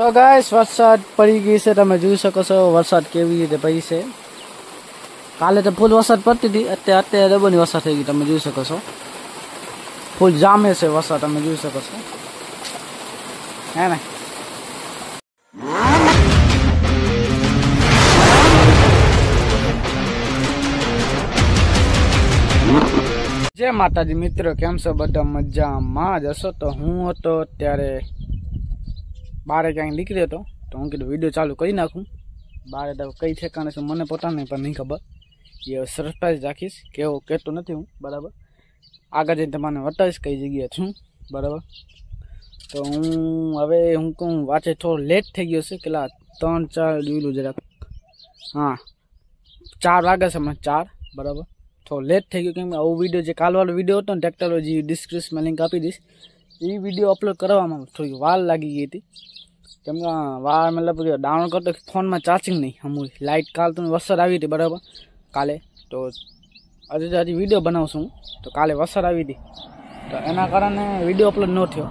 तो गाइस वर्षात पड़ी गई से तब तो जी सको वरसा के पी से काले तो फूल वरसा पड़ती थी अत्य अत्यार बनी वरसा थी तब तो जी सको फूल जामे से वर्षा तब तो जी सको है जय माता मित्र केम सो बद मजा मसो तो हूँ तो तेरे बार क्या निकलो तो हूँ कीधु वीडियो चालू कर नाखूँ बारे तो कई ठेकाने से मैंने पता नहीं पर नहीं खबर ये सरप्राइज राखीश कहो कहते नहीं हूँ बराबर आगे जाइने मैंने बताईश कई जगह छू बराबर तो हूँ हमें हूँ कहूँ वाचे थोड़ा लेट थी गयो के तर चार जुलू जरा हाँ चार वगे से मैं चार बराबर थोड़ा लेट थी गये वीडियो जो कल वालों वीडियो हो डिस्क्रिप्स में लिंक आप दीश એ વિડીયો અપલોડ કરવામાં થોડી વાર લાગી ગઈ હતી કેમ કે વાર મતલબ ડાઉનલોડ કરતો ફોનમાં ચાર્જિંગ નહીં અમુ લાઇટ કાલ તો વસર આવી હતી બરાબર કાલે તો હજી હજી વિડીયો બનાવશું તો કાલે વસર આવી હતી તો એના કારણે વિડીયો અપલોડ ન થયો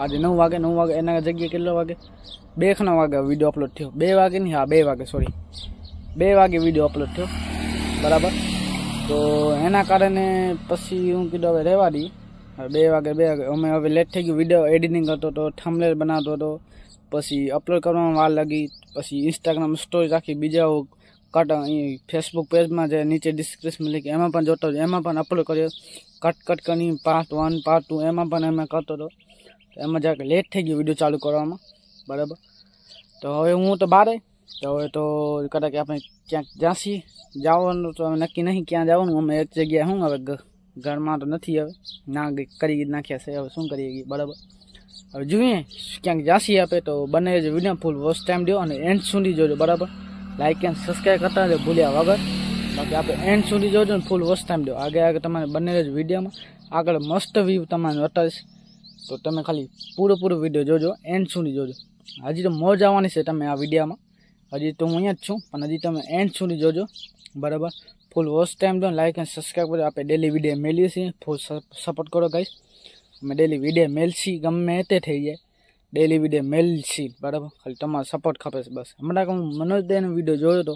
આજે નવ વાગે નવ વાગે એના જગ્યાએ કેટલો વાગે બે ખના વાગે વિડીયો અપલોડ થયો બે વાગે નહીં હા બે વાગે સોરી બે વાગે વિડીયો અપલોડ થયો બરાબર તો એના કારણે પછી હું કીધું હવે રહેવા દઈએ અબે 2 વાગે 2 અમે હવે લેટ થઈ ગયું વિડિયો એડિટિંગ હતો તો થમ્બનેલ બનાવતો તો પછી અપલોડ કરવાનું વાર લાગી પછી Instagram સ્ટોરી રાખી બીજા કાટા અહીં Facebook પેજ માં જે નીચે ડિસ્ક્રિપ્શન લખી એમાં પણ જોતો એમાં પણ અપલોડ કર્યો કટ કટ કરીને પાર્ટ 1 પાર્ટ 2 એમાં પણ એમે કતો તો એ મજા કે લેટ થઈ ગયું વિડિયો ચાલુ કરવામાં બરાબર તો હવે હું તો બારે તો હવે તો કદાક આપણે ક્યાં જાવી જાવું તો અમે નક્કી નહીં ક્યાં જાવું અમે એક જગ્યાએ હશું હવે ઘરમાં તો નથી હવે ના કરી નાખ્યા છે હવે શું કરીએ બરાબર હવે જોઈએ ક્યાંક જાસી આપે તો બંને જ વિડીયો ફૂલ વોસ્ટ ટાઈમ દો અને એન્ડ સુધી જોજો બરાબર લાઇક એન્ડ સબસ્ક્રાઈબ કરતા જો ભૂલ્યા વગર બાકી આપણે એન્ડ સુધી જોજો ને ફૂલ વોસ્ટ ટાઈમ દો આગળ આગળ તમારે બંને જ વિડીયોમાં આગળ મસ્ત વ્યૂ તમારે વટાશે તો તમે ખાલી પૂરેપૂરો વિડીયો જોજો એન્ડ સુધી જોજો હજી તો મોજ આવવાની છે તમે આ વિડીયામાં હજી તો હું અહીંયા જ છું પણ હજી તમે એન્ડ સુધી જોજો બરાબર ફુલ વોચ ટાઈમ તો લાઈક અને સબસ્ક્રાઇબ કરજો આપે ડેલી વિડીયો મેલી છે ફોર સપોર્ટ કરો ગાઈસ મે ડેલી વિડીયો મેલસી ગમ મેતે થઈ જાય ડેલી વિડીયો મેલસી બરાબર ખાલી તમાર સપોર્ટ ખપે છે બસ અમાર ક મનોજ દેનો વિડીયો જોયો તો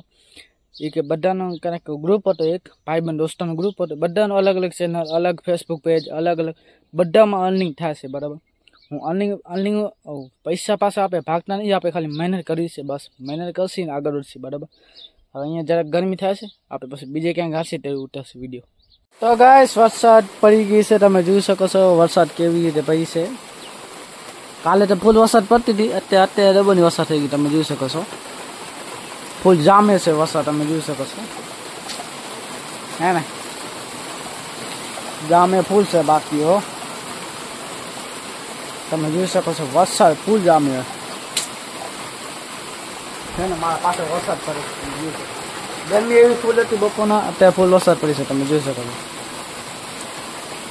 ઈ કે બધાનો કનેક ગ્રુપ તો એક પાયમાં દોસ્તોનો ગ્રુપ તો બધાનો અલગ અલગ ચેનલ અલગ ફેસબુક પેજ અલગ અલગ બધામાં અર્નિંગ થાશે બરાબર હું અર્નિંગ અર્નિંગ ઓ પૈસા પાછા આપે ભાગતા નહી આપે ખાલી મેનર કરી છે બસ મેનર કરી છે આગડરસી બરાબર અવ અહીંયા જરા ગરમી થા છે આપણે પછી બીજે ક્યાંક હાસે ટે ઉતસ વિડિયો તો ગાઈસ વરસાદ પડી ગઈ છે તમે જોઈ શકો છો વરસાદ કેવી રીતે ભઈ છે કાલે તો ફૂલ વરસાદ પડતી હતી અત્યારે અત્યારે જ બની વરસાદ થઈ ગઈ તમે જોઈ શકો છો ફૂલ જામે છે વરસાદ તમે જોઈ શકો છો હે ને ગામે ફૂલ છે બાકી હો તમે જોઈ શકો છો વરસાદ ફૂલ જામે છે છે ને મારા વરસાદ પડે ગરમી એવી ફૂલ હતી બપોરના ફૂલ વરસાદ પડી છે તમે જોઈ શકો છો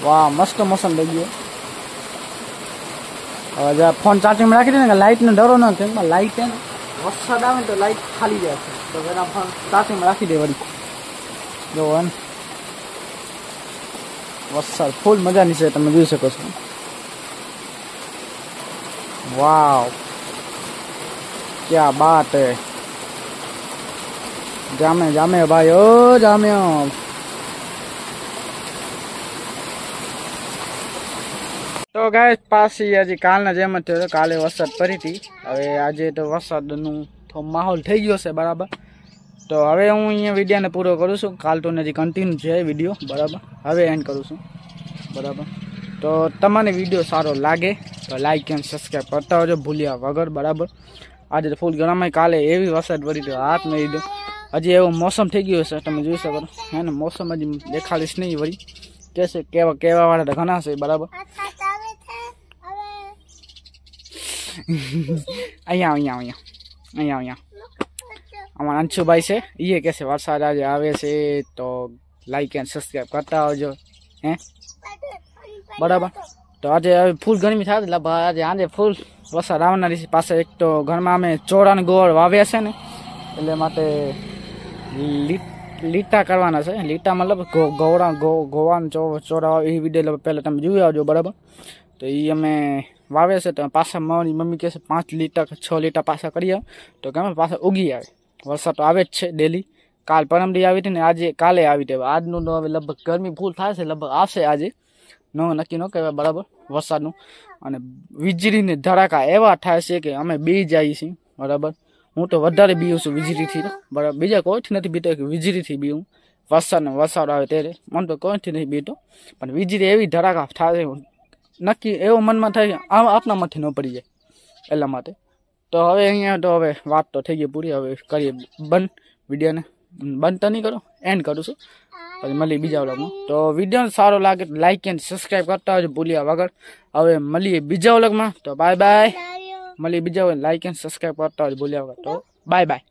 વાહ મસ્ત મોસમ થઈ હવે ફોન ચાર્જિંગમાં રાખી દે ને લાઈટ લાઇટને ડરો ના કેમમાં લાઈટ છે વરસાદ આવે ને તો લાઈટ ખાલી જાય છે તો એના ફોન ચાર્જિંગમાં રાખી દે વળી જો એમ વરસાદ ફૂલ મજાની છે તમે જોઈ શકો છો વાવ क्या बात है जामे जामे भाई ओ जामे तो गाइस पास ही है जी काल ना जेमत थे काले बरसात परी थी अब आज तो बरसात નું થો માહોલ થઈ ગયો છે બરાબર તો હવે હું અહીંયા વિડીયો ને પૂરું કરું છું કાલ તો નથી કન્ટિન્યુ છે વિડીયો બરાબર હવે એન્ડ કરું છું બરાબર તો તમાને વિડીયો સારો લાગે તો લાઈક અને સબસ્ક્રાઇબ કરતા હોજો ભૂલ્યા વગર બરાબર आज तो फूल गणा में काले एवं वरसाद पड़ी थी रात में एकदम हज एवं मौसम थी गये तब जु सको है मौसम हज देखाड़ीस नहीं वही कैसे कहवा कहवा वाले तो से बराबर अंशु भाई से ये कैसे वरसाद आज आवे से तो लाइक एंड सब्सक्राइब करता हो जो है बराबर तो आज फूल गर्मी था आज आज फूल વસરામાં આ દિ પાસા એક તો ઘર માં મે ચોરાન ગોળ વાવે છે ને એટલે માથે લીટ લીટા કરવાના છે લીટા મતલબ ગવડા ગોવાન ચોરા આ વિડીયો પહેલા તમે જુઓજો બરાબર તો એ અમે વાવે છે તો પાસા માં મમી કે છે 5 લીટા કે 6 લીટા પાસા કરી તો કે પાસા ઉગી આવે વરસાદ આવે છે ડેલી કાલે પરમલી આવી હતી ને આજે કાલે આવી દે આજે નો આવે લગભગ ગરમી ફૂલ થાશે લગભગ આવશે આજે ન નક્કી ન કહેવાય બરાબર વરસાદનું અને વીજળીને ધડાકા એવા થાય છે કે અમે બી જઈએ છીએ બરાબર હું તો વધારે બીઉં છું વીજળીથી બરાબર બીજા કોઈથી નથી બીતો કે વીજળીથી બીઉં વરસાદને વરસાદ આવે ત્યારે મને તો કોઈથી નથી બીતો પણ વીજળી એવી ધડાકા થાય નક્કી એવો મનમાં થાય કે આમ આપણામાંથી ન પડી જાય એટલા માટે તો હવે અહીંયા તો હવે વાત તો થઈ ગઈ પૂરી હવે કરીએ બંધ વિડીયોને બંધ તો નહીં કરો એન્ડ કરું છું પછી મળીએ બીજા વ્લોગમાં તો વિડીયો સારો લાગે લાઈક એન્ડ સબસ્ક્રાઈબ કરતા હોય ભૂલ્યા વગર હવે મળીએ બીજા વ્લોગમાં તો બાય બાય મળીએ બીજા લાઈક એન્ડ સબસ્ક્રાઈબ કરતા હોય ભૂલ્યા વગર તો બાય બાય